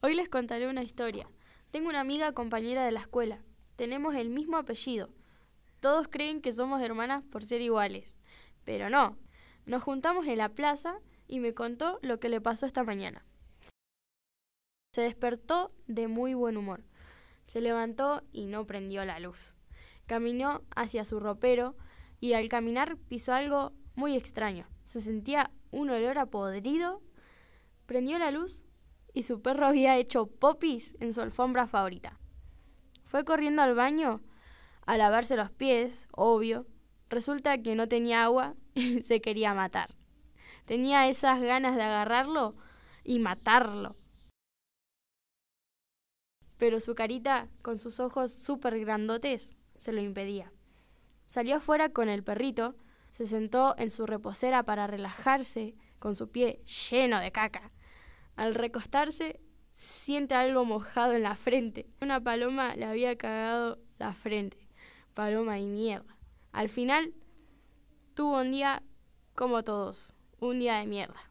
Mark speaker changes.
Speaker 1: Hoy les contaré una historia. Tengo una amiga compañera de la escuela. Tenemos el mismo apellido. Todos creen que somos hermanas por ser iguales. Pero no. Nos juntamos en la plaza y me contó lo que le pasó esta mañana. Se despertó de muy buen humor. Se levantó y no prendió la luz. Caminó hacia su ropero y al caminar pisó algo muy extraño. Se sentía un olor a podrido. Prendió la luz y su perro había hecho popis en su alfombra favorita. Fue corriendo al baño a lavarse los pies, obvio. Resulta que no tenía agua y se quería matar. Tenía esas ganas de agarrarlo y matarlo. Pero su carita, con sus ojos súper grandotes, se lo impedía. Salió afuera con el perrito, se sentó en su reposera para relajarse con su pie lleno de caca. Al recostarse, siente algo mojado en la frente. Una paloma le había cagado la frente. Paloma y mierda. Al final, tuvo un día como todos, un día de mierda.